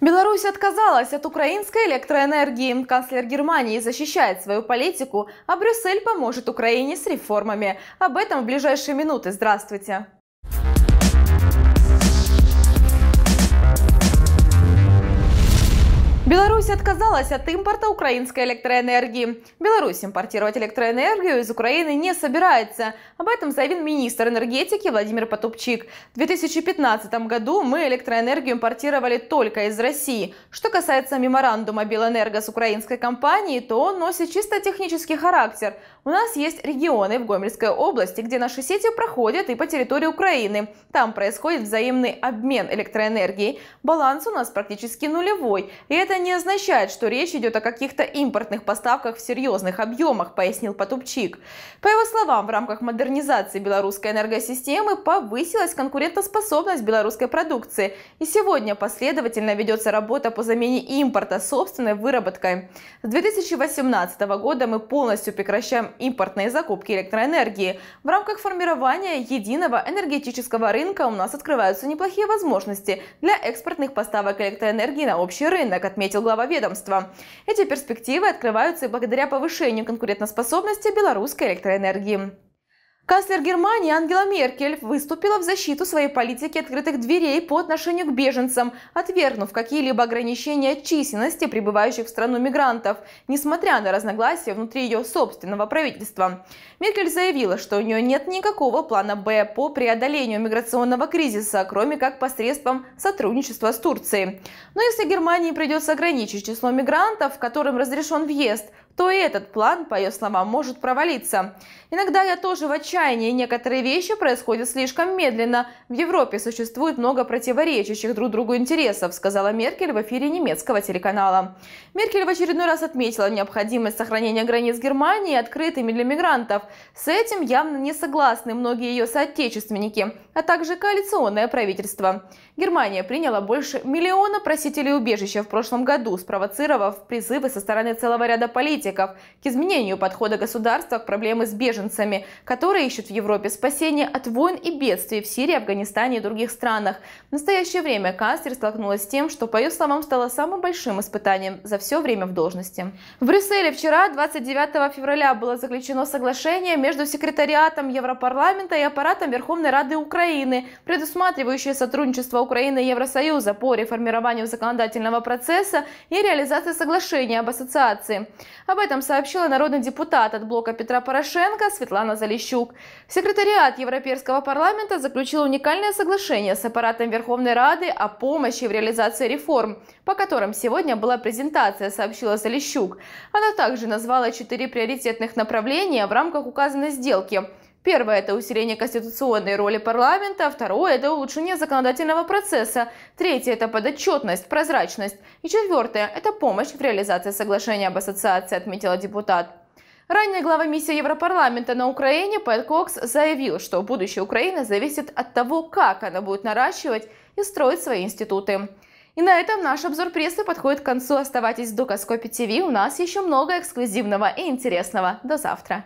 Беларусь отказалась от украинской электроэнергии. Канцлер Германии защищает свою политику, а Брюссель поможет Украине с реформами. Об этом в ближайшие минуты. Здравствуйте! Беларусь отказалась от импорта украинской электроэнергии. Беларусь импортировать электроэнергию из Украины не собирается. Об этом заявил министр энергетики Владимир Потупчик. В 2015 году мы электроэнергию импортировали только из России. Что касается меморандума Белэнерго с украинской компанией, то он носит чисто технический характер. У нас есть регионы в Гомельской области, где наши сети проходят и по территории Украины. Там происходит взаимный обмен электроэнергией. Баланс у нас практически нулевой. И это не означает, означает, что речь идет о каких-то импортных поставках в серьезных объемах, пояснил Потупчик. По его словам, в рамках модернизации белорусской энергосистемы повысилась конкурентоспособность белорусской продукции, и сегодня последовательно ведется работа по замене импорта собственной выработкой. С 2018 года мы полностью прекращаем импортные закупки электроэнергии. В рамках формирования единого энергетического рынка у нас открываются неплохие возможности для экспортных поставок электроэнергии на общий рынок, отметил глава ведомства. Эти перспективы открываются и благодаря повышению конкурентоспособности белорусской электроэнергии. Канцлер Германии Ангела Меркель выступила в защиту своей политики открытых дверей по отношению к беженцам, отвергнув какие-либо ограничения численности прибывающих в страну мигрантов, несмотря на разногласия внутри ее собственного правительства. Меркель заявила, что у нее нет никакого плана «Б» по преодолению миграционного кризиса, кроме как посредством сотрудничества с Турцией. Но если Германии придется ограничить число мигрантов, которым разрешен въезд, то и этот план, по ее словам, может провалиться. Иногда я тоже в отчаянии. Некоторые вещи происходят слишком медленно. В Европе существует много противоречащих друг другу интересов, сказала Меркель в эфире немецкого телеканала. Меркель в очередной раз отметила необходимость сохранения границ Германии открытыми для мигрантов. С этим явно не согласны многие ее соотечественники, а также коалиционное правительство. Германия приняла больше миллиона просителей убежища в прошлом году, спровоцировав призывы со стороны целого ряда политиков политиков к изменению подхода государства к проблеме с беженцами, которые ищут в Европе спасение от войн и бедствий в Сирии, Афганистане и других странах. В настоящее время Кастер столкнулась с тем, что, по ее словам, стало самым большим испытанием за все время в должности. В Брюсселе вчера, 29 февраля, было заключено соглашение между секретариатом Европарламента и аппаратом Верховной Рады Украины, предусматривающее сотрудничество Украины и Евросоюза по реформированию законодательного процесса и реализации соглашения об ассоциации. Об этом сообщила народный депутат от блока Петра Порошенко Светлана Залищук. Секретариат Европейского парламента заключил уникальное соглашение с аппаратом Верховной Рады о помощи в реализации реформ, по которым сегодня была презентация, сообщила Залищук. Она также назвала четыре приоритетных направления в рамках указанной сделки – Первое – это усиление конституционной роли парламента, второе – это улучшение законодательного процесса, третье – это подотчетность, прозрачность и четвертое – это помощь в реализации соглашения об ассоциации, отметила депутат. Ранее глава миссии Европарламента на Украине Пэт Кокс заявил, что будущее Украины зависит от того, как она будет наращивать и строить свои институты. И на этом наш обзор прессы подходит к концу. Оставайтесь в Дукоскопе ТВ, у нас еще много эксклюзивного и интересного. До завтра!